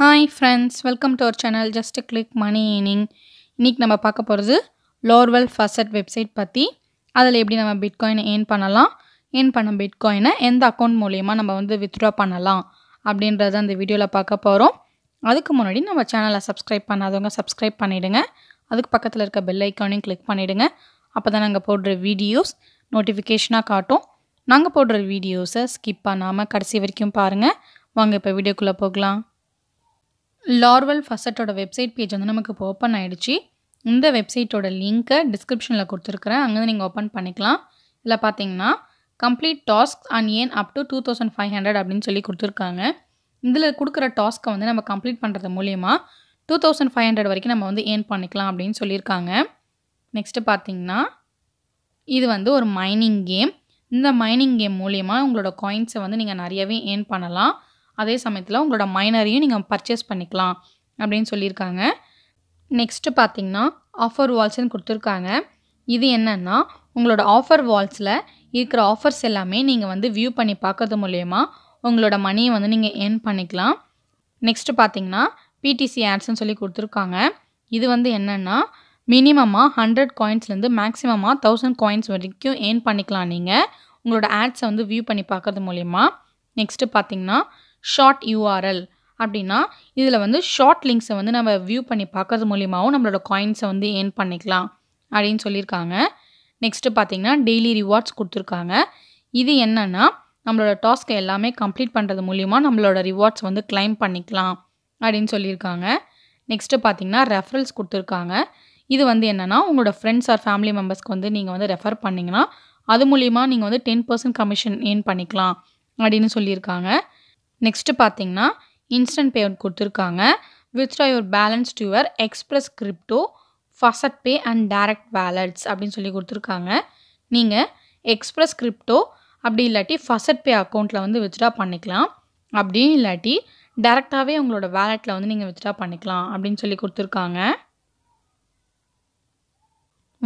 hi friends welcome to our channel just click money ஈனிங் இன்றைக்கி நம்ம பார்க்க போகிறது லோர்வெல் ஃபசட் வெப்சைட் பற்றி அதில் எப்படி நம்ம பிட்காயினை ஏர்ன் பண்ணலாம் ஏர்ன் பண்ண பிட்காயினை எந்த அக்கௌண்ட் மூலியமாக நம்ம வந்து வித்ட்ரா பண்ணலாம் அப்படின்றத அந்த வீடியோவில் பார்க்க போகிறோம் அதுக்கு முன்னாடி நம்ம சேனலை சப்ஸ்கிரைப் பண்ணாதவங்க சப்ஸ்கிரைப் பண்ணிவிடுங்க அதுக்கு பக்கத்தில் இருக்க பெல் ஐக்கானையும் கிளிக் பண்ணிவிடுங்க அப்போ தான் நாங்கள் போடுற வீடியோஸ் நோட்டிஃபிகேஷனாக காட்டும் நாங்கள் போடுற வீடியோஸை ஸ்கிப் பண்ணாமல் கடைசி வரைக்கும் பாருங்கள் வாங்க இப்போ வீடியோக்குள்ளே போகலாம் லார்வல் ஃபசட்டோட வெப்சைட் பேஜ் வந்து நமக்கு இப்போ ஓப்பன் ஆகிடுச்சு இந்த வெப்சைட்டோட லிங்க்கை டிஸ்கிரிப்ஷனில் கொடுத்துருக்குறேன் அங்கேருந்து நீங்கள் ஓப்பன் பண்ணிக்கலாம் இதில் பார்த்தீங்கன்னா complete task and earn up to two thousand five hundred அப்படின்னு சொல்லி கொடுத்துருக்காங்க இதில் கொடுக்குற டாஸ்க்கை வந்து நம்ம கம்ப்ளீட் பண்ணுறது மூலயமா டூ தௌசண்ட் ஃபைவ் ஹண்ட்ரட் வரைக்கும் நம்ம வந்து ஏர்ன் பண்ணிக்கலாம் அப்படின்னு சொல்லியிருக்காங்க நெக்ஸ்ட்டு பார்த்தீங்கன்னா இது வந்து ஒரு மைனிங் கேம் இந்த மைனிங் கேம் மூலியமாக உங்களோட காயின்ஸை வந்து நீங்கள் நிறையவே ஏர்ன் பண்ணலாம் அதே சமயத்தில் உங்களோட மைனரையும் நீங்கள் பர்ச்சேஸ் பண்ணிக்கலாம் அப்படின்னு சொல்லியிருக்காங்க நெக்ஸ்ட்டு பார்த்தீங்கன்னா ஆஃபர் வால்ஸ்ன்னு கொடுத்துருக்காங்க இது என்னென்னா உங்களோட ஆஃபர் வால்ஸில் இருக்கிற ஆஃபர்ஸ் எல்லாமே நீங்கள் வந்து வியூ பண்ணி பார்க்கறது மூலயமா உங்களோட மணியை வந்து நீங்கள் ஏர்ன் பண்ணிக்கலாம் நெக்ஸ்ட்டு பார்த்தீங்கன்னா பிடிசி ஆட்ஸ்ன்னு சொல்லி கொடுத்துருக்காங்க இது வந்து என்னென்னா மினிமமாக ஹண்ட்ரட் காயின்ஸ்லேருந்து மேக்ஸிமமாக தௌசண்ட் காயின்ஸ் வரைக்கும் ஏர்ன் பண்ணிக்கலாம் நீங்கள் உங்களோட ஆட்ஸை வந்து வியூ பண்ணி பார்க்கறது மூலயமா நெக்ஸ்ட்டு பார்த்தீங்கன்னா ஷார்ட் யூஆர்எல் அப்படின்னா இதில் வந்து ஷார்ட் லிங்க்ஸை வந்து நம்ம வியூ பண்ணி பார்க்கறது மூலியமாகவும் நம்மளோட காயின்ஸை வந்து ஏர்ன் பண்ணிக்கலாம் அப்படின்னு சொல்லியிருக்காங்க நெக்ஸ்ட்டு பார்த்தீங்கன்னா டெய்லி ரிவார்ட்ஸ் கொடுத்துருக்காங்க இது என்னென்னா நம்மளோட டாஸ்க்கை எல்லாமே கம்ப்ளீட் பண்ணுறது மூலிமா நம்மளோட ரிவார்ட்ஸ் வந்து கிளைம் பண்ணிக்கலாம் அப்படின்னு சொல்லியிருக்காங்க நெக்ஸ்ட்டு பார்த்தீங்கன்னா ரெஃபரல்ஸ் கொடுத்துருக்காங்க இது வந்து என்னென்னா உங்களோட ஃப்ரெண்ட்ஸ் ஆர் ஃபேமிலி மெம்பர்ஸ்க்கு வந்து நீங்கள் வந்து ரெஃபர் பண்ணிங்கன்னா அது மூலிமா நீங்கள் வந்து டென் பர்சன்ட் கமிஷன் ஏர்ன் பண்ணிக்கலாம் அப்படின்னு சொல்லியிருக்காங்க நெக்ஸ்ட்டு பார்த்தீங்கன்னா இன்ஸ்டன்ட் பே கொடுத்துருக்காங்க withdraw your balance to your express crypto faucet pay and direct wallets அப்படின்னு சொல்லி கொடுத்துருக்காங்க நீங்கள் எக்ஸ்பிரஸ் கிரிப்டோ அப்படி இல்லாட்டி ஃபசட் பே அக்கௌண்ட்டில் வந்து வித்ரா பண்ணிக்கலாம் அப்படியும் இல்லாட்டி டேரெக்டாகவே உங்களோட வேலெட்டில் வந்து நீங்கள் வித்ரா பண்ணிக்கலாம் அப்படின்னு சொல்லி கொடுத்துருக்காங்க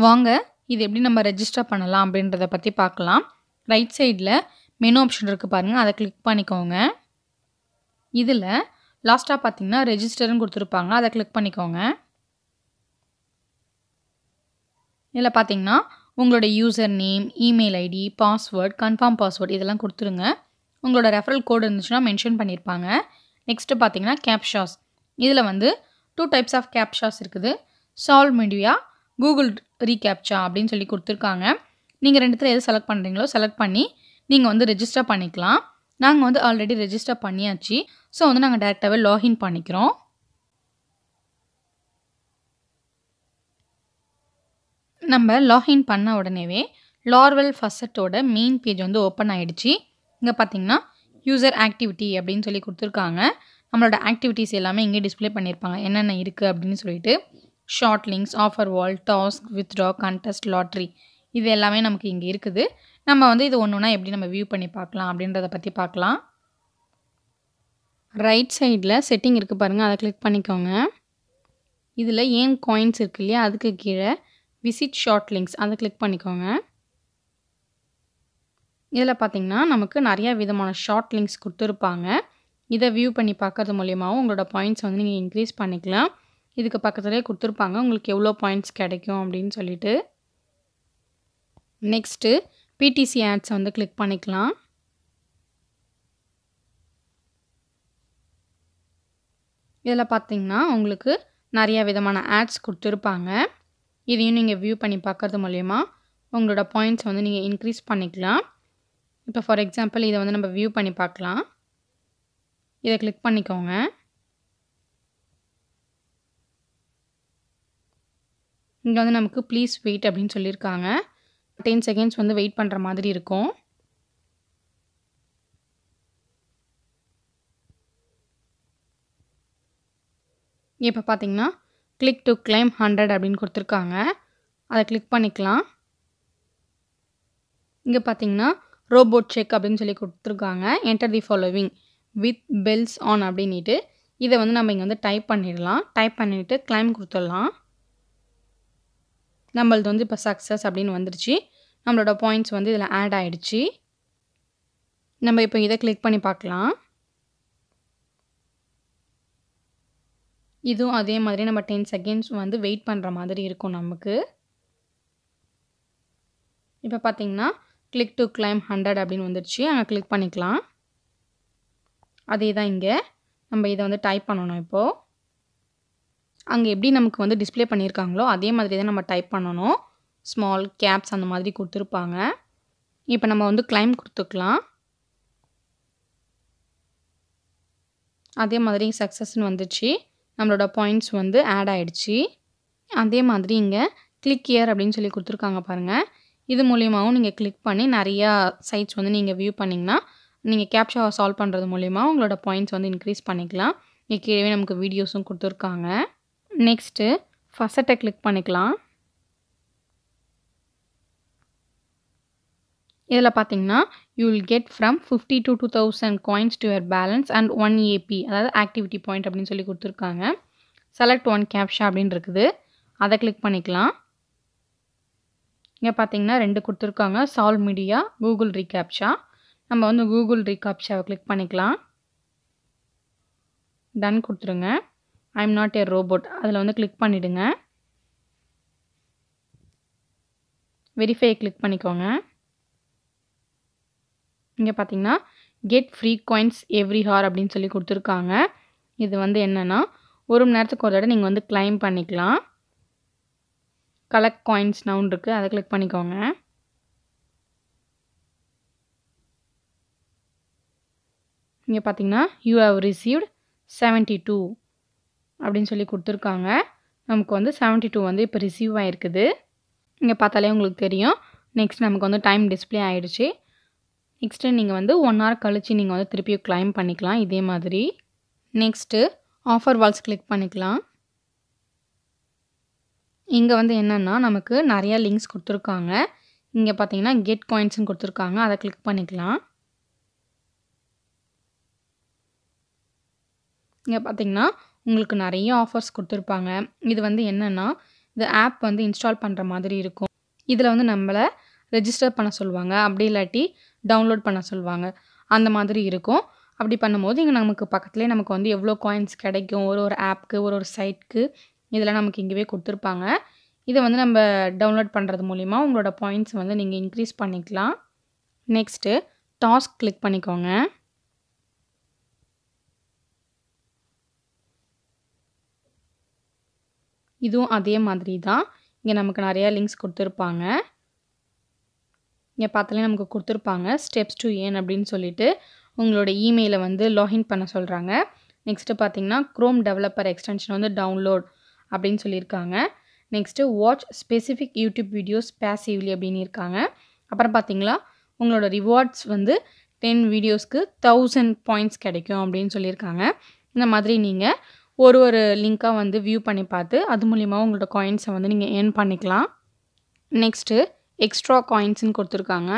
வாங்க இது எப்படி நம்ம ரெஜிஸ்டர் பண்ணலாம் அப்படின்றத பற்றி பார்க்கலாம் ரைட் சைடில் மெனு ஆப்ஷன் இருக்குது பாருங்கள் அதை கிளிக் பண்ணிக்கோங்க இதில் லாஸ்ட்டாக பார்த்தீங்கன்னா ரெஜிஸ்டர்னு கொடுத்துருப்பாங்க அதை கிளிக் பண்ணிக்கோங்க இதில் பார்த்தீங்கன்னா உங்களோட user name email ID password confirm password இதெல்லாம் கொடுத்துருங்க உங்களோட ரெஃபரல் கோடு இருந்துச்சுன்னா மென்ஷன் பண்ணியிருப்பாங்க நெக்ஸ்ட்டு பார்த்தீங்கன்னா கேப்ஷாஸ் இதில் வந்து டூ டைப்ஸ் ஆஃப் கேப்ஷாஸ் இருக்குது சால்வ் மீடியா கூகுள் ரீகேப்சா அப்படின்னு சொல்லி கொடுத்துருக்காங்க நீங்கள் ரெண்டுத்தில் எது செலக்ட் பண்ணுறீங்களோ செலக்ட் பண்ணி நீங்கள் வந்து ரெஜிஸ்டர் பண்ணிக்கலாம் நாங்கள் வந்து ஆல்ரெடி ரெஜிஸ்டர் பண்ணியாச்சு ஸோ வந்து நாங்கள் டேரெக்டாகவே லாகின் பண்ணிக்கிறோம் நம்ம லாகின் பண்ண உடனேவே லார்வெல் ஃபஸ்ட்டோட மெயின் பேஜ் வந்து ஓப்பன் ஆகிடுச்சு இங்கே பார்த்தீங்கன்னா யூசர் ஆக்டிவிட்டி அப்படின்னு சொல்லி கொடுத்துருக்காங்க நம்மளோட ஆக்டிவிட்டிஸ் எல்லாமே இங்கே டிஸ்பிளே பண்ணியிருப்பாங்க என்னென்ன இருக்குது அப்படின்னு சொல்லிட்டு short links offer wall task withdraw contest lottery இது எல்லாமே நமக்கு இங்கே இருக்குது நம்ம வந்து இது ஒன்றுனா எப்படி நம்ம வியூ பண்ணி பார்க்கலாம் அப்படின்றத பற்றி பார்க்கலாம் ரைட் சைடில் செட்டிங் இருக்குது பாருங்கள் அதை கிளிக் பண்ணிக்கோங்க இதில் ஏன் காயின்ஸ் இருக்கு இல்லையா அதுக்கு கீழே விசிட் ஷார்ட் லிங்க்ஸ் அதை கிளிக் பண்ணிக்கோங்க இதில் பார்த்திங்கன்னா நமக்கு நிறையா விதமான ஷார்ட் லிங்க்ஸ் கொடுத்துருப்பாங்க இதை வியூ பண்ணி பார்க்கறது மூலியமாகவும் உங்களோட பாயிண்ட்ஸ் வந்து நீங்கள் இன்க்ரீஸ் பண்ணிக்கலாம் இதுக்கு பக்கத்துலேயே கொடுத்துருப்பாங்க உங்களுக்கு எவ்வளோ பாயிண்ட்ஸ் கிடைக்கும் அப்படின்னு சொல்லிட்டு நெக்ஸ்ட்டு பிடிசி ஆட்ஸை வந்து கிளிக் பண்ணிக்கலாம் இதில் பார்த்தீங்கன்னா உங்களுக்கு நிறையா விதமான ஆட்ஸ் கொடுத்துருப்பாங்க இதையும் நீங்கள் வியூ பண்ணி பார்க்குறது மூலயமா உங்களோட பாயிண்ட்ஸ் வந்து நீங்கள் இன்க்ரீஸ் பண்ணிக்கலாம் இப்போ ஃபார் எக்ஸாம்பிள் இதை வந்து நம்ம வியூ பண்ணி பார்க்கலாம் இதை கிளிக் பண்ணிக்கோங்க இங்கே வந்து நமக்கு ப்ளீஸ் வெயிட் அப்படின்னு சொல்லியிருக்காங்க டென் செகண்ட்ஸ் வந்து வெயிட் பண்ணுற மாதிரி இருக்கும் இப்போ பார்த்தீங்கன்னா கிளிக் டு கிளைம் ஹண்ட்ரட் அப்படின்னு கொடுத்துருக்காங்க அதை கிளிக் பண்ணிக்கலாம் இங்கே பார்த்தீங்கன்னா ரோபோட் செக் அப்படின்னு சொல்லி கொடுத்துருக்காங்க enter the following with bells on அப்படின்ட்டு இதை வந்து நம்ம இங்கே வந்து டைப் பண்ணிடலாம் டைப் பண்ணிவிட்டு கிளைம் கொடுத்துடலாம் நம்மளது வந்து இப்போ சக்ஸஸ் அப்படின்னு வந்துருச்சு நம்மளோட பாயிண்ட்ஸ் வந்து இதில் ஆட் ஆகிடுச்சு நம்ம இப்போ இதை கிளிக் பண்ணி பார்க்கலாம் இதுவும் அதே மாதிரி நம்ம டென் செகண்ட்ஸ் வந்து வெயிட் பண்ணுற மாதிரி இருக்கும் நமக்கு இப்போ பார்த்தீங்கன்னா கிளிக் டு கிளைம் ஹண்ட்ரட் அப்படின்னு வந்துருச்சு அங்கே கிளிக் பண்ணிக்கலாம் அதே தான் இங்கே நம்ம இதை வந்து டைப் பண்ணணும் இப்போது அங்கே எப்படி நமக்கு வந்து டிஸ்பிளே பண்ணியிருக்காங்களோ அதே மாதிரி தான் நம்ம டைப் பண்ணணும் ஸ்மால் கேப்ஸ் அந்த மாதிரி கொடுத்துருப்பாங்க இப்போ நம்ம வந்து கிளைம் கொடுத்துக்கலாம் அதே மாதிரி சக்ஸஸ்ன்னு வந்துச்சு நம்மளோட பாயிண்ட்ஸ் வந்து ஆட் ஆகிடுச்சு அதே மாதிரி இங்கே கிளிக் இயர் அப்படின்னு சொல்லி கொடுத்துருக்காங்க பாருங்கள் இது மூலியமாகவும் நீங்கள் கிளிக் பண்ணி நிறையா சைட்ஸ் வந்து நீங்கள் வியூ பண்ணிங்கன்னா நீங்கள் கேப்ஷாவை சால்வ் பண்ணுறது மூலிமா உங்களோட பாயிண்ட்ஸ் வந்து இன்க்ரீஸ் பண்ணிக்கலாம் இங்கே கீழே நமக்கு வீடியோஸும் கொடுத்துருக்காங்க நெக்ஸ்ட்டு ஃபஸ்ட்டை கிளிக் பண்ணிக்கலாம் இதில் பார்த்தீங்கன்னா you will get from fifty to two thousand coins to your balance and one AP அதாவது ஆக்டிவிட்டி பாயிண்ட் அப்படின்னு சொல்லி கொடுத்துருக்காங்க செலக்ட் ஒன் கேப்ஷா அப்படின்னு இருக்குது அதை கிளிக் பண்ணிக்கலாம் இங்கே பார்த்தீங்கன்னா ரெண்டு கொடுத்துருக்காங்க சால் மீடியா கூகுள் ரீகேப்ஷா நம்ம வந்து கூகுள் ரீகேப்ஷாவை கிளிக் பண்ணிக்கலாம் டன் கொடுத்துருங்க ஐம் நாட் ஏ ரோபோட் அதில் வந்து கிளிக் பண்ணிவிடுங்க வெரிஃபை கிளிக் பண்ணிக்கோங்க இங்கே பார்த்தீங்கன்னா get free coins every hour அப்படின்னு சொல்லி கொடுத்துருக்காங்க இது வந்து என்னென்னா ஒரு மணி நேரத்துக்கு ஒரு தடவை நீங்கள் வந்து கிளைம் பண்ணிக்கலாம் கலெக்ட் காயின்ஸ் நவுன் இருக்குது அதை கிளிக் பண்ணிக்கோங்க இங்கே பார்த்தீங்கன்னா you have received seventy two அப்படின்னு சொல்லி கொடுத்துருக்காங்க நமக்கு வந்து செவன்ட்டி டூ வந்து இப்போ ரிசீவ் ஆகிருக்குது இங்கே பார்த்தாலே உங்களுக்கு தெரியும் நெக்ஸ்ட் நமக்கு வந்து டைம் டிஸ்பிளே ஆகிடுச்சு நெக்ஸ்ட்டு நீங்கள் வந்து ஒன் ஹவர் கழித்து நீங்கள் வந்து திருப்பியும் கிளைம் பண்ணிக்கலாம் இதே மாதிரி நெக்ஸ்ட்டு ஆஃபர் வால்ஸ் கிளிக் பண்ணிக்கலாம் இங்கே வந்து என்னென்னா நமக்கு நிறையா லிங்க்ஸ் கொடுத்துருக்காங்க இங்கே பார்த்தீங்கன்னா கெட் காயின்ஸும் கொடுத்துருக்காங்க அதை கிளிக் பண்ணிக்கலாம் இங்கே பார்த்தீங்கன்னா உங்களுக்கு நிறைய ஆஃபர்ஸ் கொடுத்துருப்பாங்க இது வந்து என்னென்னா இந்த ஆப் வந்து இன்ஸ்டால் பண்ணுற மாதிரி இருக்கும் இதில் வந்து நம்மளை ரெஜிஸ்டர் பண்ண சொல்லுவாங்க அப்படி இல்லாட்டி டவுன்லோட் பண்ண சொல்லுவாங்க அந்த மாதிரி இருக்கும் அப்படி பண்ணும்போது இங்கே நமக்கு பக்கத்துலேயே நமக்கு வந்து எவ்வளோ காயின்ஸ் கிடைக்கும் ஒரு ஒரு ஆப்க்கு ஒரு ஒரு சைட்க்கு இதெல்லாம் நமக்கு இங்கேவே கொடுத்துருப்பாங்க இதை வந்து நம்ம டவுன்லோட் பண்ணுறது மூலிமா உங்களோட பாயிண்ட்ஸ் வந்து நீங்கள் இன்க்ரீஸ் பண்ணிக்கலாம் நெக்ஸ்ட்டு டாஸ்க் கிளிக் பண்ணிக்கோங்க இதுவும் அதே மாதிரி தான் இங்கே நமக்கு நிறையா லிங்க்ஸ் கொடுத்துருப்பாங்க இங்கே பார்த்தாலே நமக்கு கொடுத்துருப்பாங்க ஸ்டெப்ஸ் டு ஏன் அப்படின்னு சொல்லிட்டு உங்களோட இமெயிலை வந்து லாகின் பண்ண சொல்கிறாங்க நெக்ஸ்ட்டு பார்த்தீங்கன்னா க்ரோம் டெவலப்பர் எக்ஸ்டென்ஷன் வந்து டவுன்லோட் அப்படின்னு சொல்லியிருக்காங்க next watch specific YouTube videos passively அப்படின்னு இருக்காங்க அப்புறம் பார்த்தீங்களா உங்களோட ரிவார்ட்ஸ் வந்து டென் வீடியோஸ்க்கு தௌசண்ட் பாயிண்ட்ஸ் கிடைக்கும் அப்படின்னு சொல்லியிருக்காங்க இந்த மாதிரி நீங்கள் ஒரு ஒரு லிங்க்காக வந்து வியூ பண்ணி பார்த்து அது மூலிமா உங்களோட காயின்ஸை வந்து நீங்கள் ஏர்ன் பண்ணிக்கலாம் நெக்ஸ்ட்டு எக்ஸ்ட்ரா காயின்ஸ்னு கொடுத்துருக்காங்க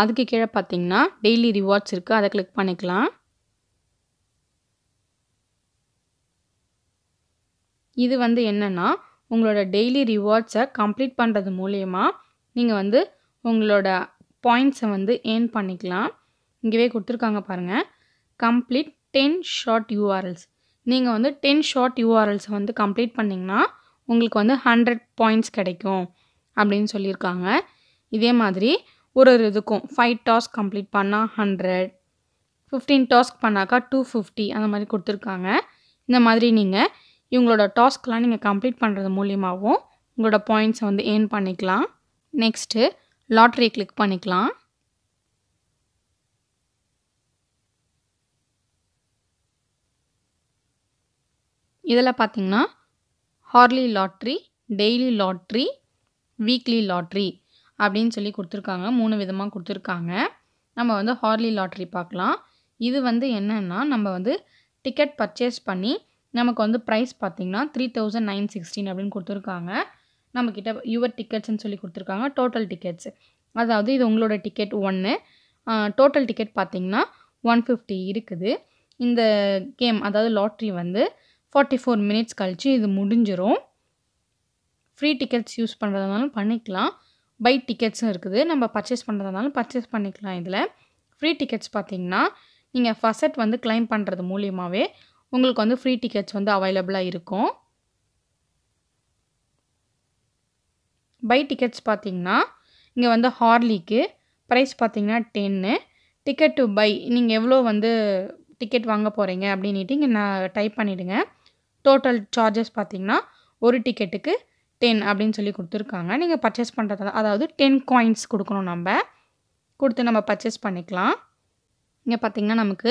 அதுக்கு கீழே பார்த்தீங்கன்னா டெய்லி ரிவார்ட்ஸ் இருக்குது அதை கிளிக் பண்ணிக்கலாம் இது வந்து என்னென்னா உங்களோட டெய்லி ரிவார்ட்ஸை கம்ப்ளீட் பண்ணுறது மூலயமா நீங்கள் வந்து உங்களோட பாயிண்ட்ஸை வந்து ஏர்ன் பண்ணிக்கலாம் இங்கேவே கொடுத்துருக்காங்க பாருங்கள் கம்ப்ளீட் டென் ஷார்ட் யூஆர்எல்ஸ் நீங்கள் வந்து டென் ஷார்ட் யூஆர்எல்ஸ் வந்து கம்ப்ளீட் பண்ணிங்கன்னா உங்களுக்கு வந்து ஹண்ட்ரட் பாயிண்ட்ஸ் கிடைக்கும் அப்படின்னு சொல்லியிருக்காங்க இதே மாதிரி ஒரு ஒரு இதுக்கும் ஃபைவ் டாஸ்க் கம்ப்ளீட் பண்ணால் ஹண்ட்ரட் ஃபிஃப்டீன் டாஸ்க் பண்ணாக்கா டூ ஃபிஃப்டி அந்த மாதிரி கொடுத்துருக்காங்க இந்த மாதிரி நீங்கள் இவங்களோட டாஸ்க்லாம் நீங்கள் கம்ப்ளீட் பண்ணுறது மூலியமாகவும் உங்களோட பாயிண்ட்ஸை வந்து ஏர்ன் பண்ணிக்கலாம் நெக்ஸ்ட்டு லாட்ரி கிளிக் பண்ணிக்கலாம் இதில் பார்த்திங்கன்னா hourly lottery daily lottery weekly lottery அப்படின்னு சொல்லி கொடுத்துருக்காங்க மூணு விதமாக கொடுத்துருக்காங்க நம்ம வந்து ஹார்லி லாட்ரி பார்க்கலாம் இது வந்து என்னென்னா நம்ம வந்து டிக்கெட் பர்ச்சேஸ் பண்ணி நமக்கு வந்து ப்ரைஸ் பார்த்திங்கன்னா த்ரீ தௌசண்ட் நைன் சிக்ஸ்டீன் அப்படின்னு கொடுத்துருக்காங்க நம்மக்கிட்ட யுவர் டிக்கெட்ஸ்ன்னு சொல்லி கொடுத்துருக்காங்க டோட்டல் டிக்கெட்ஸ் அதாவது இது உங்களோட டிக்கெட் ஒன்று டோட்டல் டிக்கெட் பார்த்திங்கன்னா ஒன் ஃபிஃப்டி இருக்குது இந்த கேம் அதாவது லாட்ரி வந்து ஃபார்ட்டி ஃபோர் மினிட்ஸ் கழித்து இது முடிஞ்சிடும் ஃப்ரீ டிக்கெட்ஸ் யூஸ் பண்ணுறதுனாலும் பண்ணிக்கலாம் பை டிக்கெட்ஸும் இருக்குது நம்ம பர்ச்சேஸ் பண்ணுறதுனாலும் பர்ச்சேஸ் பண்ணிக்கலாம் இதில் ஃப்ரீ டிக்கெட்ஸ் பார்த்திங்கன்னா நீங்கள் ஃபர்ஸ்ட் வந்து கிளைம் பண்ணுறது மூலியமாகவே உங்களுக்கு வந்து ஃப்ரீ டிக்கெட்ஸ் வந்து அவைலபிளாக இருக்கும் பை டிக்கெட்ஸ் பார்த்திங்கன்னா இங்கே வந்து ஹார்லிக்கு ப்ரைஸ் பார்த்திங்கன்னா டென்னு டிக்கெட் டு பை நீங்கள் எவ்வளோ வந்து டிக்கெட் வாங்க போகிறீங்க அப்படின்ட்டு இங்கே நான் டைப் பண்ணிவிடுங்க டோட்டல் சார்ஜஸ் பார்த்திங்கன்னா ஒரு டிக்கெட்டுக்கு டென் அப்படின்னு சொல்லி கொடுத்துருக்காங்க நீங்கள் பர்ச்சேஸ் பண்ணுறதால அதாவது டென் காயின்ஸ் கொடுக்கணும் நம்ம கொடுத்து நம்ம பர்ச்சேஸ் பண்ணிக்கலாம் இங்கே பார்த்திங்கன்னா நமக்கு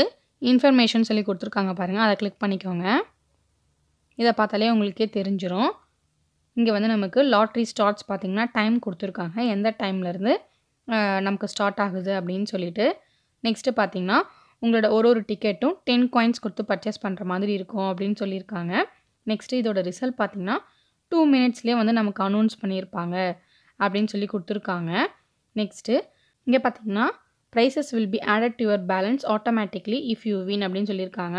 இன்ஃபர்மேஷன் சொல்லி கொடுத்துருக்காங்க பாருங்கள் அதை கிளிக் பண்ணிக்கோங்க இதை பார்த்தாலே உங்களுக்கே தெரிஞ்சிடும் இங்கே வந்து நமக்கு லாட்ரி ஸ்டார்ட்ஸ் பார்த்திங்கன்னா டைம் கொடுத்துருக்காங்க எந்த டைம்லேருந்து நமக்கு ஸ்டார்ட் ஆகுது அப்படின்னு சொல்லிட்டு நெக்ஸ்ட்டு பார்த்திங்கன்னா உங்களோட ஒரு ஒரு டிக்கெட்டும் டென் காயின்ஸ் கொடுத்து பர்ச்சேஸ் பண்ணுற மாதிரி இருக்கும் அப்படின்னு சொல்லியிருக்காங்க நெக்ஸ்ட்டு இதோட ரிசல்ட் பார்த்திங்கன்னா டூ மினிட்ஸ்லேயே வந்து நமக்கு அனௌன்ஸ் பண்ணியிருப்பாங்க அப்படின்னு சொல்லி கொடுத்துருக்காங்க நெக்ஸ்ட்டு இங்கே பார்த்திங்கன்னா prizes will be added to your balance automatically if you win அப்படின்னு சொல்லியிருக்காங்க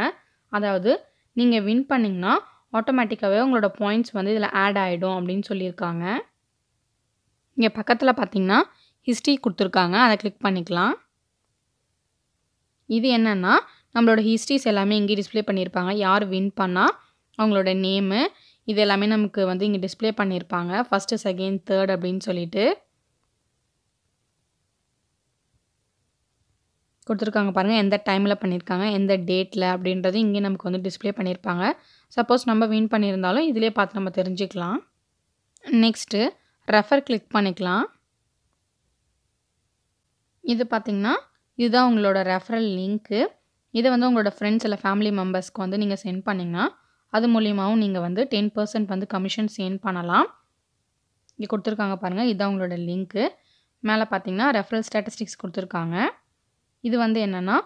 அதாவது நீங்கள் வின் பண்ணிங்கன்னா ஆட்டோமேட்டிக்காகவே உங்களோட பாயிண்ட்ஸ் வந்து இதில் ஆட் ஆகிடும் அப்படின்னு சொல்லியிருக்காங்க இங்கே பக்கத்தில் பார்த்திங்கன்னா ஹிஸ்ட்ரி கொடுத்துருக்காங்க அதை கிளிக் பண்ணிக்கலாம் இது என்னென்னா நம்மளோட ஹிஸ்ட்ரிஸ் எல்லாமே இங்கே டிஸ்பிளே பண்ணியிருப்பாங்க யார் வின் பண்ணால் அவங்களோட நேமு இது எல்லாமே நமக்கு வந்து இங்கே டிஸ்பிளே பண்ணியிருப்பாங்க ஃபஸ்ட்டு செகண்ட் தேர்ட் அப்படின்னு சொல்லிட்டு கொடுத்துருக்காங்க பாருங்கள் எந்த டைமில் பண்ணியிருக்காங்க எந்த டேட்டில் அப்படின்றது இங்கே நமக்கு வந்து டிஸ்பிளே பண்ணியிருப்பாங்க சப்போஸ் நம்ம வின் பண்ணியிருந்தாலும் இதிலே பார்த்து நம்ம தெரிஞ்சுக்கலாம் நெக்ஸ்ட்டு ரெஃபர் கிளிக் பண்ணிக்கலாம் இது பார்த்திங்கன்னா இதுதான் உங்களோட ரெஃபரல் லிங்க்கு இதை வந்து உங்களோட ஃப்ரெண்ட்ஸ் இல்லை ஃபேமிலி மெம்பர்ஸ்க்கு வந்து நீங்கள் சென்ட் பண்ணிங்கன்னா அது மூலியமாகவும் நீங்கள் வந்து டென் பர்சன்ட் வந்து கமிஷன் சேன் பண்ணலாம் இங்கே கொடுத்துருக்காங்க பாருங்கள் இதுதான் உங்களோட லிங்க்கு மேலே பார்த்தீங்கன்னா ரெஃபரல் ஸ்டாட்டிஸ்டிக்ஸ் கொடுத்துருக்காங்க இது வந்து என்னென்னா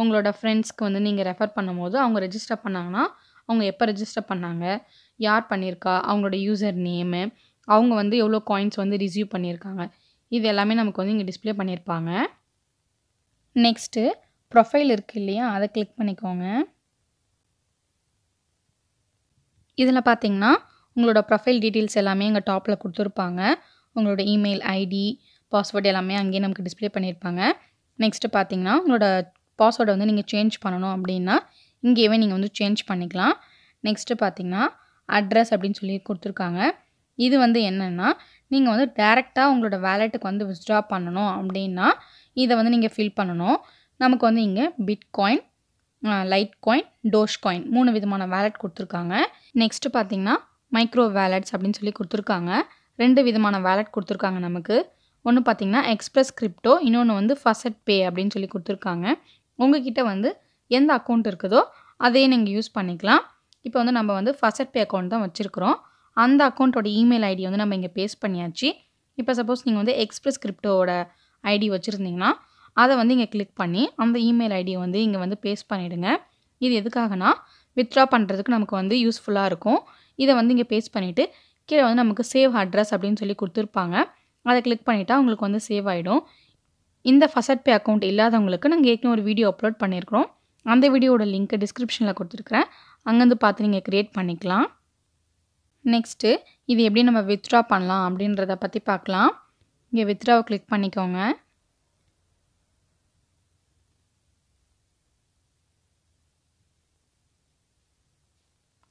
உங்களோட ஃப்ரெண்ட்ஸ்க்கு வந்து நீங்கள் ரெஃபர் பண்ணும்போது அவங்க ரெஜிஸ்டர் பண்ணாங்கன்னா அவங்க எப்போ ரெஜிஸ்டர் பண்ணாங்க யார் பண்ணியிருக்கா அவங்களோட யூசர் நேமு அவங்க வந்து எவ்வளோ காயின்ஸ் வந்து ரிசீவ் பண்ணியிருக்காங்க இது எல்லாமே நமக்கு வந்து இங்கே டிஸ்பிளே பண்ணியிருப்பாங்க நெக்ஸ்ட்டு ப்ரொஃபைல் இருக்குது இல்லையா அதை கிளிக் பண்ணிக்கோங்க இதில் பார்த்தீங்கன்னா உங்களோட ப்ரொஃபைல் டீட்டெயில்ஸ் எல்லாமே அங்கே டாப்பில் கொடுத்துருப்பாங்க உங்களோட இமெயில் ஐடி பாஸ்வேர்டு எல்லாமே அங்கேயே நமக்கு டிஸ்பிளே பண்ணியிருப்பாங்க நெக்ஸ்ட்டு பார்த்தீங்கன்னா உங்களோட பாஸ்வேர்டை வந்து நீங்கள் சேஞ்ச் பண்ணணும் அப்படின்னா இங்கேயே நீங்கள் வந்து சேஞ்ச் பண்ணிக்கலாம் நெக்ஸ்ட்டு பார்த்தீங்கன்னா அட்ரஸ் அப்படின்னு சொல்லி கொடுத்துருக்காங்க இது வந்து என்னென்னா நீங்கள் வந்து டேரெக்டாக உங்களோட வேலெட்டுக்கு வந்து வித்ட்ரா பண்ணணும் அப்படின்னா இதை வந்து நீங்கள் ஃபில் பண்ணணும் நமக்கு வந்து இங்கே Bitcoin Litecoin Dogecoin மூணு விதமான வேலட் கொடுத்துருக்காங்க நெக்ஸ்ட்டு பார்த்தீங்கன்னா மைக்ரோ வேலட்ஸ் அப்படின்னு சொல்லி கொடுத்துருக்காங்க ரெண்டு விதமான வேலட் கொடுத்துருக்காங்க நமக்கு ஒன்று பார்த்தீங்கன்னா எக்ஸ்ப்ரெஸ் கிரிப்டோ இன்னொன்று வந்து ஃபசட் பே அப்படின்னு சொல்லி கொடுத்துருக்காங்க உங்ககிட்ட வந்து எந்த அக்கௌண்ட் இருக்குதோ அதையே நீங்கள் யூஸ் பண்ணிக்கலாம் இப்போ வந்து நம்ம வந்து ஃபசட் பே அக்கௌண்ட் தான் வச்சுருக்குறோம் அந்த அக்கௌண்ட்டோட இமெயில் ஐடி வந்து நம்ம இங்கே பேஸ்ட் பண்ணியாச்சு இப்போ சப்போஸ் நீங்கள் வந்து எக்ஸ்ப்ரெஸ் கிரிப்டோட ஐடி வச்சுருந்தீங்கன்னா அதை வந்து இங்கே கிளிக் பண்ணி அந்த இமெயில் ஐடியை வந்து இங்கே வந்து பேஸ்ட் பண்ணிவிடுங்க இது எதுக்காகனா வித்ட்ரா பண்ணுறதுக்கு நமக்கு வந்து யூஸ்ஃபுல்லாக இருக்கும் இதை வந்து இங்கே பேஸ்ட் பண்ணிவிட்டு கீழே வந்து நமக்கு சேவ் அட்ரஸ் அப்படின்னு சொல்லி கொடுத்துருப்பாங்க அதை கிளிக் பண்ணிவிட்டா உங்களுக்கு வந்து சேவ் ஆகிடும் இந்த ஃபசட் பே அக்கௌண்ட் இல்லாதவங்களுக்கு நாங்கள் ஏற்கனவே ஒரு வீடியோ அப்லோட் பண்ணியிருக்கிறோம் அந்த வீடியோட லிங்க்கை டிஸ்கிரிப்ஷனில் கொடுத்துருக்குறேன் அங்கேருந்து பார்த்து நீங்கள் க்ரியேட் பண்ணிக்கலாம் நெக்ஸ்ட்டு இது எப்படி நம்ம வித்ட்ரா பண்ணலாம் அப்படின்றத பற்றி பார்க்கலாம் இங்கே வித்ராவை கிளிக் பண்ணிக்கோங்க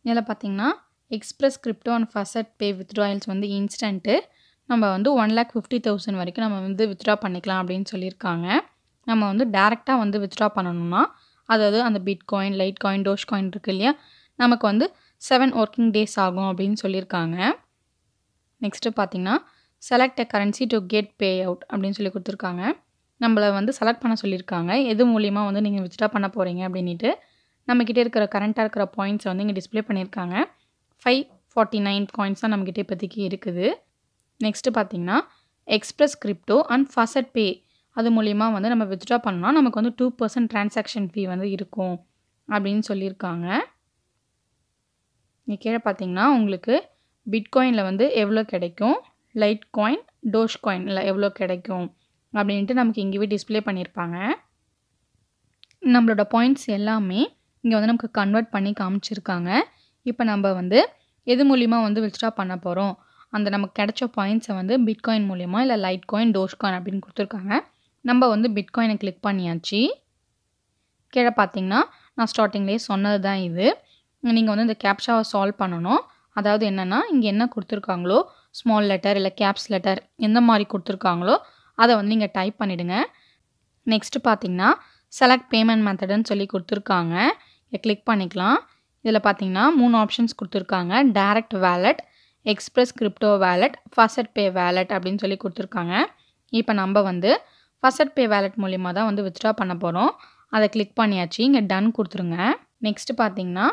இதில் பார்த்தீங்கன்னா express crypto and faucet pay withdrawals வந்து இன்ஸ்டன்ட்டு நம்ம வந்து ஒன் லேக் ஃபிஃப்டி தௌசண்ட் வரைக்கும் நம்ம வந்து வித்ட்ரா பண்ணிக்கலாம் அப்படின்னு சொல்லியிருக்காங்க நம்ம வந்து டேரெக்டாக வந்து வித்ட்ரா பண்ணணும்னா அதாவது அந்த Bitcoin Litecoin Dogecoin இருக்குது இல்லையா நமக்கு வந்து செவன் ஒர்க்கிங் டேஸ் ஆகும் அப்படின்னு சொல்லியிருக்காங்க நெக்ஸ்ட்டு பார்த்திங்கன்னா select a currency to get pay out அப்படின்னு சொல்லி கொடுத்துருக்காங்க நம்மளை வந்து செலக்ட் பண்ண சொல்லியிருக்காங்க எது மூலிமா வந்து நீங்கள் வித்ட்ரா பண்ண போகிறீங்க அப்படின்ட்டு நம்மக்கிட்ட இருக்கிற கரண்ட்டாக இருக்கிற பாயிண்ட்ஸை வந்து இங்கே டிஸ்பிளே பண்ணியிருக்காங்க ஃபைவ் ஃபார்ட்டி நைன் பாயிண்ட்ஸ் தான் நம்மக்கிட்ட இப்போதைக்கு இருக்குது நெக்ஸ்ட்டு பார்த்தீங்கன்னா express crypto and faucet pay அது மூலிமா வந்து நம்ம வித்ட்ரா பண்ணோம்னா நமக்கு வந்து டூ பர்சன்ட் டிரான்சாக்ஷன் ஃபீ வந்து இருக்கும் அப்படின்னு சொல்லியிருக்காங்க இங்கே கீழே பார்த்தீங்கன்னா உங்களுக்கு பிட்காயினில் வந்து எவ்வளோ கிடைக்கும் லைட் காயின் டோஷ் இல்லை எவ்வளோ கிடைக்கும் அப்படின்ட்டு நமக்கு இங்கேயே டிஸ்பிளே பண்ணியிருப்பாங்க நம்மளோட பாயிண்ட்ஸ் எல்லாமே இங்கே வந்து நமக்கு கன்வெர்ட் பண்ணி காமிச்சிருக்காங்க இப்போ நம்ம வந்து எது மூலிமா வந்து வித்ட்ரா பண்ண போகிறோம் அந்த நமக்கு கிடைச்ச பாயிண்ட்ஸை வந்து பிட்காயின் மூலிமா இல்லை லைட் காயின் டோஷ் காயின் அப்படின்னு கொடுத்துருக்காங்க நம்ம வந்து பிட்காயினை கிளிக் பண்ணியாச்சு கீழே பார்த்தீங்கன்னா நான் ஸ்டார்டிங்லேயே சொன்னது தான் இது நீங்கள் வந்து இந்த கேப்ஷாவை சால்வ் பண்ணணும் அதாவது என்னென்னா இங்கே என்ன கொடுத்துருக்காங்களோ ஸ்மால் லெட்டர் இல்லை கேப்ஸ் லெட்டர் எந்த மாதிரி கொடுத்துருக்காங்களோ அதை வந்து நீங்கள் டைப் பண்ணிவிடுங்க நெக்ஸ்ட்டு பார்த்தீங்கன்னா செலக்ட் பேமெண்ட் மெத்தடுன்னு சொல்லி கொடுத்துருக்காங்க இதை கிளிக் பண்ணிக்கலாம் இதில் பார்த்தீங்கன்னா மூணு ஆப்ஷன்ஸ் கொடுத்துருக்காங்க direct wallet express crypto wallet faucet pay wallet அப்படின்னு சொல்லி கொடுத்துருக்காங்க இப்போ நம்ம வந்து ஃபஸ்ட் பே வேலட் மூலிமா தான் வந்து வித்ட்ரா பண்ண போகிறோம் அதை கிளிக் பண்ணியாச்சு இங்கே டன் கொடுத்துருங்க நெக்ஸ்ட்டு பார்த்தீங்கன்னா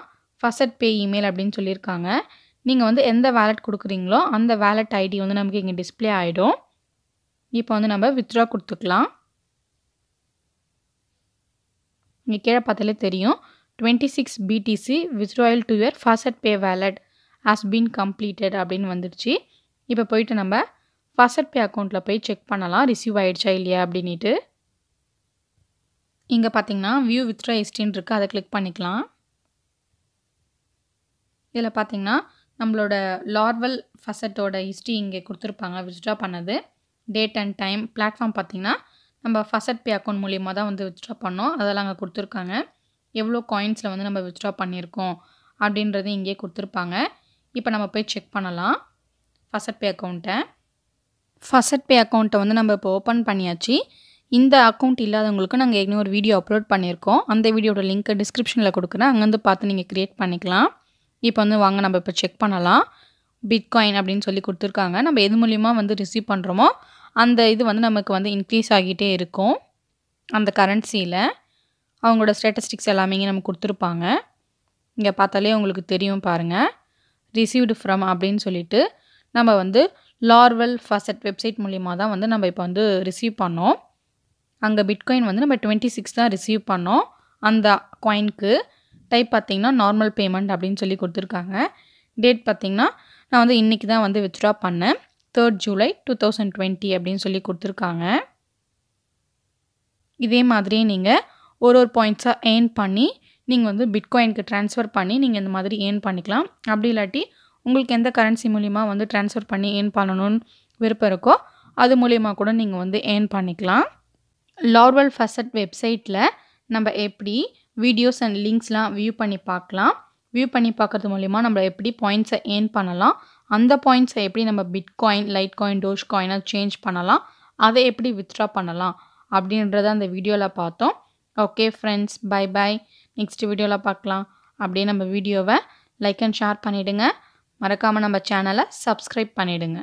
ஃபஸ்ட் பே இமெயில் அப்படின்னு சொல்லியிருக்காங்க நீங்கள் வந்து எந்த வேலட் கொடுக்குறீங்களோ அந்த வேலட் ஐடி வந்து நமக்கு இங்கே டிஸ்பிளே ஆகிடும் இப்போ வந்து நம்ம வித்ட்ரா கொடுத்துக்கலாம் இங்கே கீழே பார்த்தாலே தெரியும் twenty six BTC withdrawal to your faucet pay wallet has been completed அப்படின்னு வந்துடுச்சு இப்போ போயிட்டு நம்ம ஃபர்ஸ்ட் பே அக்கௌண்ட்டில் போய் செக் பண்ணலாம் ரிசீவ் ஆகிடுச்சா இல்லையா அப்படின்ட்டு இங்கே பார்த்தீங்கன்னா வியூ வித்ட்ரா எஸ்டின் இருக்குது அதை கிளிக் பண்ணிக்கலாம் இதில் பார்த்தீங்கன்னா நம்மளோட லார்வல் ஃபசட்டோட ஹிஸ்ட்ரி இங்கே கொடுத்துருப்பாங்க வித்ட்ரா பண்ணது டேட் அண்ட் டைம் பிளாட்ஃபார்ம் பார்த்திங்கன்னா நம்ம ஃபசட் பே அக்கௌண்ட் மூலியமாக தான் வந்து வித்ட்ரா பண்ணோம் அதெல்லாம் அங்கே கொடுத்துருக்காங்க எவ்வளோ காயின்ஸில் வந்து நம்ம வித்ட்ரா பண்ணியிருக்கோம் அப்படின்றது இங்கே கொடுத்துருப்பாங்க இப்போ நம்ம போய் செக் பண்ணலாம் ஃபசட் பே அக்கௌண்ட்டை ஃபசட் பே அக்கௌண்ட்டை வந்து நம்ம இப்போ ஓப்பன் பண்ணியாச்சு இந்த அக்கௌண்ட் இல்லாதவங்களுக்கு நாங்கள் ஏற்கனவே ஒரு வீடியோ அப்லோட் பண்ணியிருக்கோம் அந்த வீடியோட லிங்க்கை டிஸ்கிரிப்ஷனில் கொடுக்குறேன் அங்கேருந்து பார்த்து நீங்கள் க்ரியேட் பண்ணிக்கலாம் இப்போ வந்து வாங்க நம்ம இப்போ செக் பண்ணலாம் பிட்காயின் அப்படின்னு சொல்லி கொடுத்துருக்காங்க நம்ம எது மூலிமா வந்து ரிசீவ் பண்ணுறோமோ அந்த இது வந்து நமக்கு வந்து இன்க்ரீஸ் ஆகிட்டே இருக்கும் அந்த கரன்சியில் அவங்களோட ஸ்டேட்டஸ்டிக்ஸ் எல்லாமே நமக்கு கொடுத்துருப்பாங்க இங்கே பார்த்தாலே உங்களுக்கு தெரியும் பாருங்கள் ரிசீவ்டு ஃப்ரம் அப்படின்னு சொல்லிட்டு நம்ம வந்து லார்வெல் ஃபசட் வெப்சைட் மூலிமா தான் வந்து நம்ம இப்போ வந்து ரிசீவ் பண்ணோம் அங்கே பிட்காயின் வந்து நம்ம டுவெண்ட்டி சிக்ஸ் தான் ரிசீவ் பண்ணோம் அந்த காயின்க்கு டைப் பார்த்திங்கன்னா நார்மல் பேமெண்ட் அப்படின்னு சொல்லி கொடுத்துருக்காங்க டேட் பார்த்திங்கன்னா நான் வந்து இன்றைக்கி தான் வந்து வித்ட்ரா பண்ணேன் third July two thousand twenty அப்படின்னு சொல்லி கொடுத்துருக்காங்க இதே மாதிரியே நீங்கள் ஒரு ஒரு பாயிண்ட்ஸாக ஏர்ன் பண்ணி நீங்கள் வந்து பிட்காயின்க்கு ட்ரான்ஸ்ஃபர் பண்ணி நீங்கள் இந்த மாதிரி ஏர்ன் பண்ணிக்கலாம் அப்படி இல்லாட்டி உங்களுக்கு எந்த கரன்சி மூலிமா வந்து ட்ரான்ஸ்ஃபர் பண்ணி ஏர்ன் பண்ணணும்னு விருப்பம் இருக்கோ அது மூலிமா கூட நீங்கள் வந்து ஏர்ன் பண்ணிக்கலாம் லார்வல் ஃபசட் வெப்சைட்டில் நம்ம எப்படி வீடியோஸ் அண்ட் லிங்க்ஸ்லாம் வியூ பண்ணி பார்க்கலாம் வியூ பண்ணி பார்க்குறது மூலிமா நம்ம எப்படி பாயிண்ட்ஸை ஏர்ன் பண்ணலாம் அந்த பாயிண்ட்ஸை எப்படி நம்ம பிட்காயின் லைட் காயின் டோஷ் காயினாக சேஞ்ச் பண்ணலாம் அதை எப்படி வித்ட்ரா பண்ணலாம் அப்படின்றத அந்த வீடியோவில் பார்த்தோம் okay friends bye bye next வீடியோவில் பார்க்கலாம் அப்படியே நம்ம வீடியோவை லைக் அண்ட் ஷேர் பண்ணிவிடுங்க மறக்காமல் நம்ம சேனலை சப்ஸ்கிரைப் பண்ணிவிடுங்க